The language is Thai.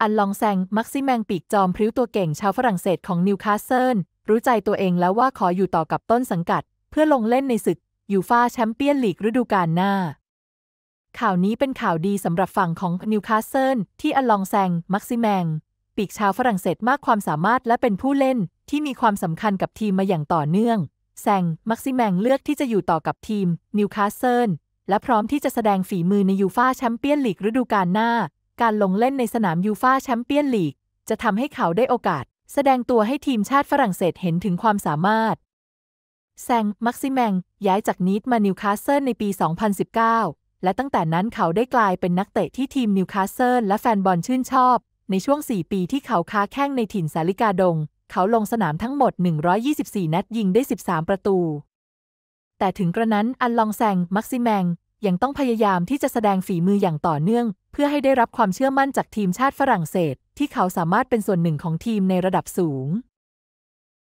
อันลองแซงมักซิแมงปีกจอมพลิ้วตัวเก่งชาวฝรั่งเศสของนิวคาสเซิลรู้ใจตัวเองแล้วว่าขออยู่ต่อกับต้นสังกัด เพื่อลงเล่นในศึกยูฟาแชมเปี้ยนลีกฤดูกาลหน้า ข่าวนี้เป็นข่าวดีสำหรับฝั่งของนิวคาสเซิลที่อลลองแซงมักซิแมงปีกชาวฝรั่งเศสมากความสามารถและเป็นผู้เล่นที่มีความสำคัญกับทีมมาอย่างต่อเนื่องแซงมักซิแมงเลือกที่จะอยู่ต่อกับทีมนิวคาสเซิลและพร้อมที่จะแสดงฝีมือในยูฟาแชมเปี้ยนลีกฤดูกาลหน้าการลงเล่นในสนามยูฟาแชมเปี้ยนลีก จะทำให้เขาได้โอกาส แสดงตัวให้ทีมชาติฝรั่งเศสเห็นถึงความสามารถแซงมักซิแมงย้ายจากนีดมานิวคาสเซิลในปี 2019 และตั้งแต่นั้นเขาได้กลายเป็นนักเตะที่ทีมนิวคาสเซิลและแฟนบอลชื่นชอบ ในช่วง 4 ปีที่เขาค้าแข้งในถิ่นสาลิกาดง เขาลงสนามทั้งหมด 124 นัดยิงได้ 13 ประตู แต่ถึงกระนั้นอันลองแซงมักซิแมงยังต้องพยายามที่จะแสดงฝีมืออย่างต่อเนื่อง เพื่อให้ได้รับความเชื่อมั่นจากทีมชาติฝรั่งเศส ที่เขาสามารถเป็นส่วนหนึ่งของทีมในระดับสูง